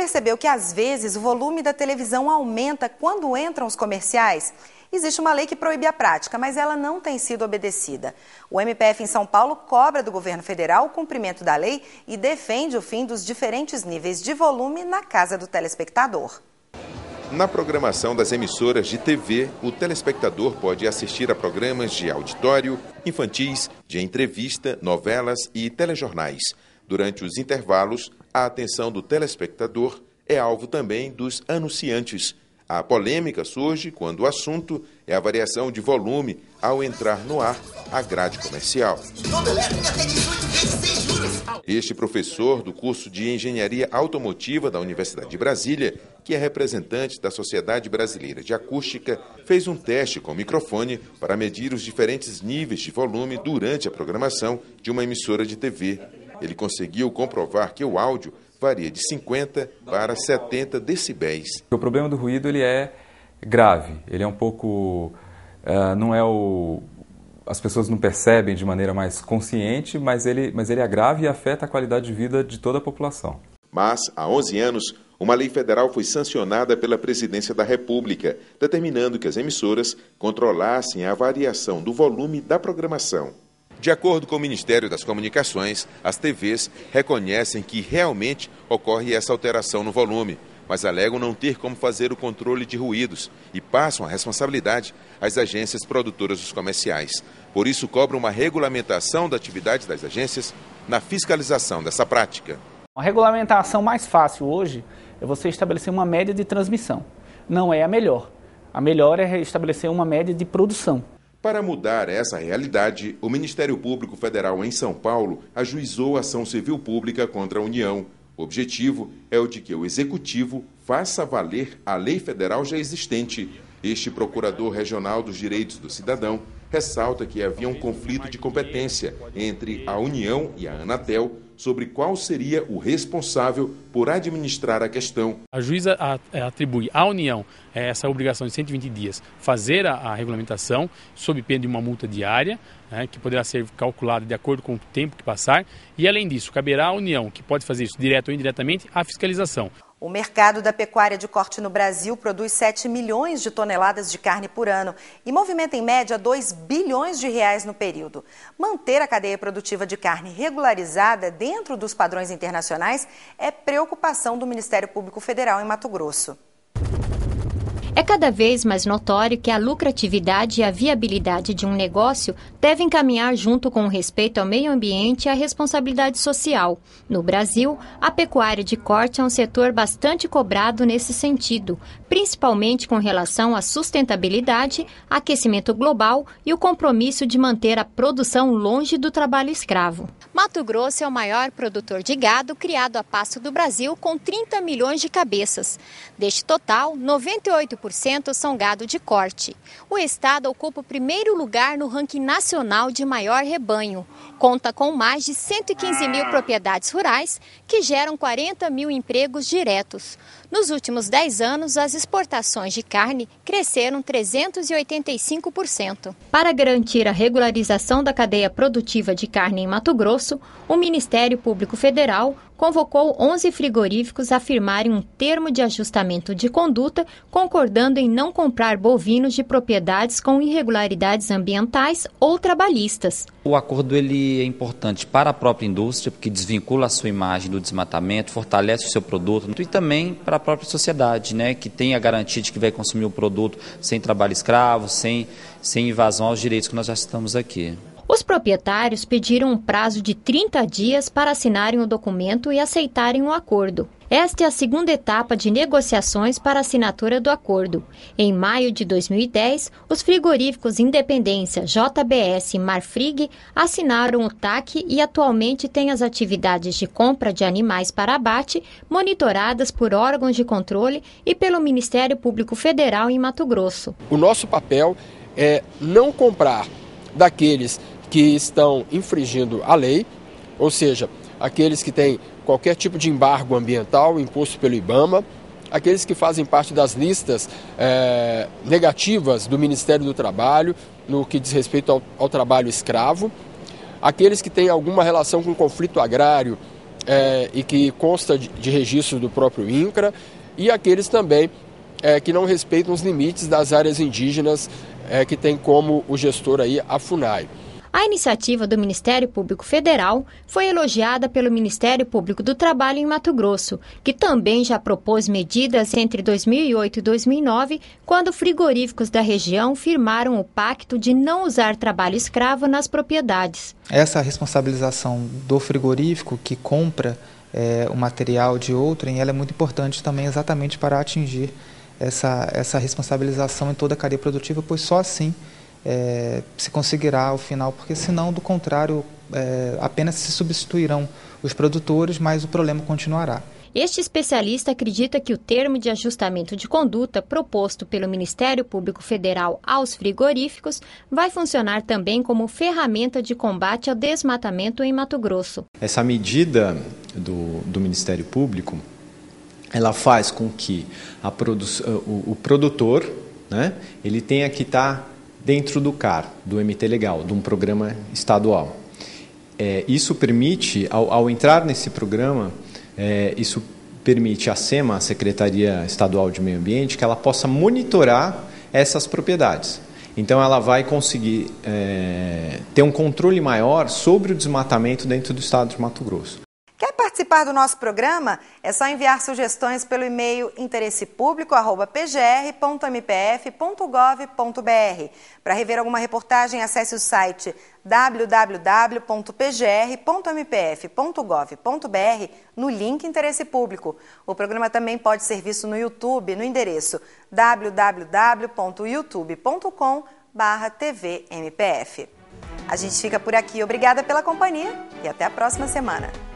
percebeu que às vezes o volume da televisão aumenta quando entram os comerciais? Existe uma lei que proíbe a prática, mas ela não tem sido obedecida. O MPF em São Paulo cobra do governo federal o cumprimento da lei e defende o fim dos diferentes níveis de volume na casa do telespectador. Na programação das emissoras de TV, o telespectador pode assistir a programas de auditório, infantis, de entrevista, novelas e telejornais. Durante os intervalos, a atenção do telespectador é alvo também dos anunciantes. A polêmica surge quando o assunto é a variação de volume ao entrar no ar a grade comercial. Este professor do curso de Engenharia Automotiva da Universidade de Brasília, que é representante da Sociedade Brasileira de Acústica, fez um teste com o microfone para medir os diferentes níveis de volume durante a programação de uma emissora de TV ele conseguiu comprovar que o áudio varia de 50 para 70 decibéis. O problema do ruído ele é grave, ele é um pouco, uh, não é o, as pessoas não percebem de maneira mais consciente, mas ele, mas ele é grave e afeta a qualidade de vida de toda a população. Mas há 11 anos uma lei federal foi sancionada pela Presidência da República, determinando que as emissoras controlassem a variação do volume da programação. De acordo com o Ministério das Comunicações, as TVs reconhecem que realmente ocorre essa alteração no volume, mas alegam não ter como fazer o controle de ruídos e passam a responsabilidade às agências produtoras dos comerciais. Por isso, cobra uma regulamentação da atividade das agências na fiscalização dessa prática. A regulamentação mais fácil hoje é você estabelecer uma média de transmissão. Não é a melhor. A melhor é estabelecer uma média de produção. Para mudar essa realidade, o Ministério Público Federal em São Paulo ajuizou ação civil pública contra a União. O objetivo é o de que o Executivo faça valer a lei federal já existente. Este procurador regional dos direitos do cidadão ressalta que havia um conflito de competência entre a União e a Anatel sobre qual seria o responsável por administrar a questão. A juíza é, atribui à União é, essa obrigação de 120 dias fazer a regulamentação sob pena de uma multa diária, né, que poderá ser calculada de acordo com o tempo que passar, e além disso, caberá à União, que pode fazer isso direto ou indiretamente, a fiscalização. O mercado da pecuária de corte no Brasil produz 7 milhões de toneladas de carne por ano e movimenta em média 2 bilhões de reais no período. Manter a cadeia produtiva de carne regularizada dentro dos padrões internacionais é preocupação do Ministério Público Federal em Mato Grosso. É cada vez mais notório que a lucratividade e a viabilidade de um negócio devem caminhar junto com o respeito ao meio ambiente e à responsabilidade social. No Brasil, a pecuária de corte é um setor bastante cobrado nesse sentido, principalmente com relação à sustentabilidade, aquecimento global e o compromisso de manter a produção longe do trabalho escravo. Mato Grosso é o maior produtor de gado criado a pasto do Brasil, com 30 milhões de cabeças. Deste total, 98% são gado de corte. O estado ocupa o primeiro lugar no ranking nacional de maior rebanho. Conta com mais de 115 mil propriedades rurais, que geram 40 mil empregos diretos. Nos últimos 10 anos, as exportações de carne cresceram 385%. Para garantir a regularização da cadeia produtiva de carne em Mato Grosso, o Ministério Público Federal convocou 11 frigoríficos a firmarem um termo de ajustamento de conduta, concordando em não comprar bovinos de propriedades com irregularidades ambientais ou trabalhistas. O acordo ele é importante para a própria indústria, porque desvincula a sua imagem do desmatamento, fortalece o seu produto e também para a própria sociedade, né, que tem a garantia de que vai consumir o produto sem trabalho escravo, sem, sem invasão aos direitos que nós já citamos aqui. Os proprietários pediram um prazo de 30 dias para assinarem o documento e aceitarem o acordo. Esta é a segunda etapa de negociações para assinatura do acordo. Em maio de 2010, os frigoríficos Independência, JBS e Marfrig assinaram o TAC e atualmente têm as atividades de compra de animais para abate monitoradas por órgãos de controle e pelo Ministério Público Federal em Mato Grosso. O nosso papel é não comprar daqueles que estão infringindo a lei, ou seja, aqueles que têm qualquer tipo de embargo ambiental imposto pelo IBAMA, aqueles que fazem parte das listas é, negativas do Ministério do Trabalho no que diz respeito ao, ao, trabalho escravo, aqueles que têm alguma relação com conflito agrário é, e que consta de, de, registro do próprio INCRA, e aqueles também é, que não respeitam os limites das áreas indígenas que tem como o gestor aí a FUNAI. A iniciativa do Ministério Público Federal foi elogiada pelo Ministério Público do Trabalho em Mato Grosso, que também já propôs medidas entre 2008 e 2009, quando frigoríficos da região firmaram o pacto de não usar trabalho escravo nas propriedades. Essa responsabilização do frigorífico que compra é, o material de outrem, ela é muito importante também exatamente para atingir essa, essa responsabilização em toda a cadeia produtiva, pois só assim é, se conseguirá ao final, porque senão, do contrário, é, apenas se substituirão os produtores, mas o problema continuará. Este especialista acredita que o termo de ajustamento de conduta proposto pelo Ministério Público Federal aos frigoríficos vai funcionar também como ferramenta de combate ao desmatamento em Mato Grosso. Essa medida do, do Ministério Público ela faz com que produ o, o, produtor né, ele tenha que estar tá dentro do CAR, do MT Legal, de um programa estadual. É, isso permite, ao, ao, entrar nesse programa, é, isso permite à SEMA, a Secretaria Estadual de Meio Ambiente, que ela possa monitorar essas propriedades. Então, ela vai conseguir é, ter um controle maior sobre o desmatamento dentro do estado de Mato Grosso. Quer participar do nosso programa? É só enviar sugestões pelo e-mail interessepublico.pgr.mpf.gov.br. Para rever alguma reportagem, acesse o site www.pgr.mpf.gov.br no link Interesse Público. O programa também pode ser visto no YouTube no endereço www.youtube.com/tvmpf. A gente fica por aqui. Obrigada pela companhia e até a próxima semana.